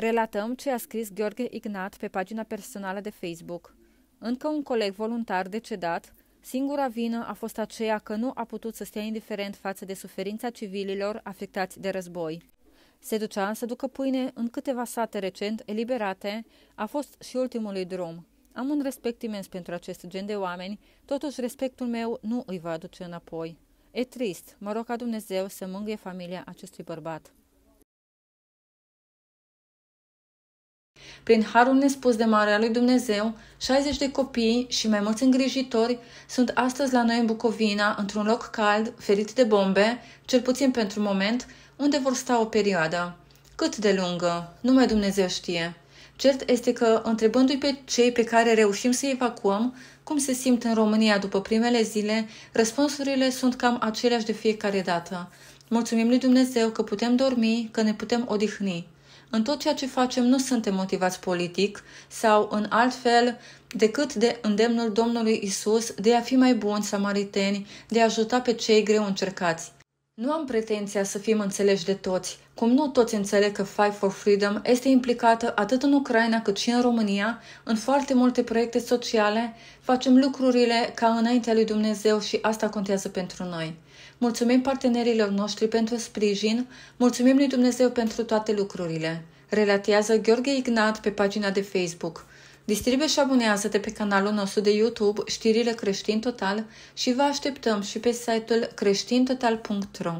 Relatăm ce a scris Gheorghe Ignat pe pagina personală de Facebook. Încă un coleg voluntar decedat, singura vină a fost aceea că nu a putut să stea indiferent față de suferința civililor afectați de război. Se ducea să ducă pâine în câteva sate recent eliberate, a fost și ultimului drum. Am un respect imens pentru acest gen de oameni, totuși respectul meu nu îi va aduce înapoi. E trist, mă rog ca Dumnezeu să mângâie familia acestui bărbat. Prin harul nespus de mare al lui Dumnezeu, 60 de copii și mai mulți îngrijitori sunt astăzi la noi în Bucovina, într-un loc cald, ferit de bombe, cel puțin pentru moment, unde vor sta o perioadă. Cât de lungă? Numai Dumnezeu știe. Cert este că, întrebându-i pe cei pe care reușim să evacuăm cum se simt în România după primele zile, răspunsurile sunt cam aceleași de fiecare dată. Mulțumim lui Dumnezeu că putem dormi, că ne putem odihni. În tot ceea ce facem nu suntem motivați politic sau în alt fel decât de îndemnul Domnului Isus de a fi mai buni samariteni, de a ajuta pe cei greu încercați. Nu am pretenția să fim înțeleși de toți, cum nu toți înțeleg că Fight for Freedom este implicată atât în Ucraina cât și în România, în foarte multe proiecte sociale, facem lucrurile ca înaintea lui Dumnezeu și asta contează pentru noi. Mulțumim partenerilor noștri pentru sprijin, mulțumim lui Dumnezeu pentru toate lucrurile. Relatează Gheorghe Ignat pe pagina de Facebook. Distribuie și abonează-te pe canalul nostru de YouTube Știrile Creștin Total și vă așteptăm și pe site-ul creștintotal.ro